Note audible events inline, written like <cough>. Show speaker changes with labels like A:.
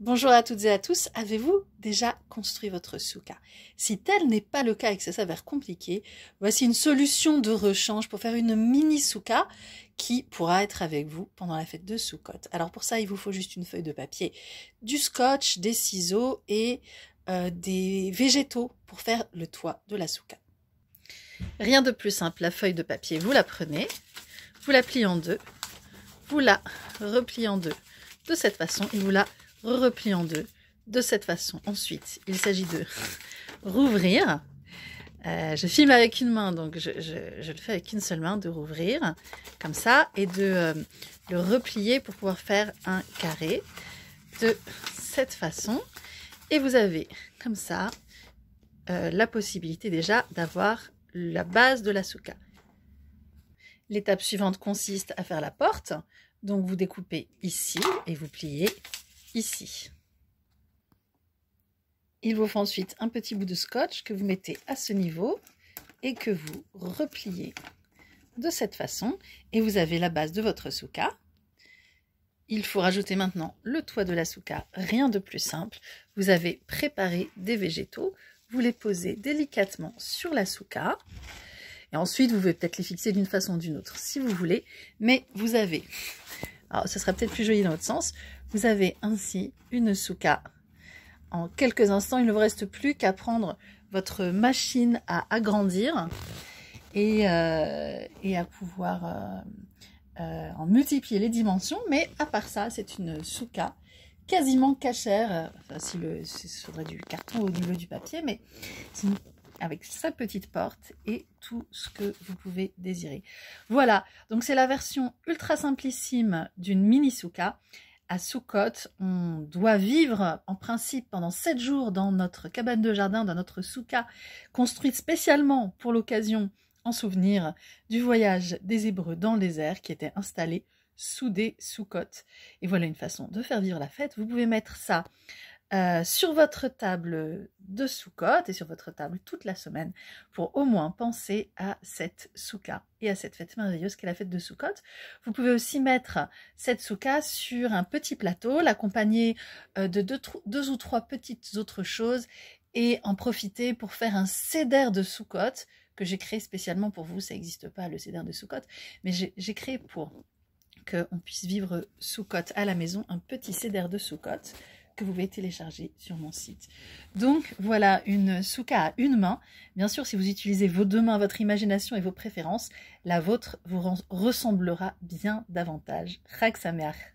A: Bonjour à toutes et à tous, avez-vous déjà construit votre souka Si tel n'est pas le cas et que ça s'avère compliqué, voici une solution de rechange pour faire une mini souka qui pourra être avec vous pendant la fête de Soukot. Alors pour ça, il vous faut juste une feuille de papier, du scotch, des ciseaux et euh, des végétaux pour faire le toit de la souka. Rien de plus simple, la feuille de papier, vous la prenez, vous la pliez en deux, vous la repliez en deux de cette façon et vous la repli en deux de cette façon. Ensuite, il s'agit de <laughs> rouvrir. Euh, je filme avec une main, donc je, le fais avec une seule main, de rouvrir comme ça et de euh, le replier pour pouvoir faire un carré de cette façon. Et vous avez comme ça euh, la possibilité déjà d'avoir la base de la souka. L'étape suivante consiste à faire la porte. Donc vous découpez ici et vous pliez ici. Il vous faut ensuite un petit bout de scotch que vous mettez à ce niveau et que vous repliez de cette façon. Et vous avez la base de votre souka. Il faut rajouter maintenant le toit de la souka, rien de plus simple. Vous avez préparé des végétaux, vous les posez délicatement sur la souka. Et ensuite, vous pouvez peut-être les fixer d'une façon ou d'une autre si vous voulez, mais vous avez alors, ce serait peut-être plus joli dans l'autre sens. Vous avez ainsi une souka. En quelques instants, il ne vous reste plus qu'à prendre votre machine à agrandir et, euh, à pouvoir euh, euh, en multiplier les dimensions. Mais à part ça, c'est une souka quasiment cachère. Enfin, si le, ce serait du carton au niveau du papier, mais c'est une avec sa petite porte et tout ce que vous pouvez désirer. Voilà, donc c'est la version ultra simplissime d'une mini souka. À Soukot, on doit vivre en principe pendant 7 jours dans notre cabane de jardin, dans notre souka, construite spécialement pour l'occasion en souvenir du voyage des Hébreux dans les airs qui était installé sous des sous Et voilà une façon de faire vivre la fête. Vous pouvez mettre ça euh, sur votre table de soukote et sur votre table toute la semaine pour au moins penser à cette souka et à cette fête merveilleuse qu'est la fête de soukote. Vous pouvez aussi mettre cette souka sur un petit plateau, l'accompagner euh, de deux, ou trois petites autres choses et en profiter pour faire un céder de soukote que j'ai créé spécialement pour vous. Ça n'existe pas le céder de soukote, mais j'ai créé pour qu'on puisse vivre soukote à la maison, un petit céder de soukote que vous pouvez télécharger sur mon site. Donc voilà une souka à une main. Bien sûr, si vous utilisez vos deux mains, votre imagination et vos préférences, la vôtre vous ressemblera bien davantage. Raksamer.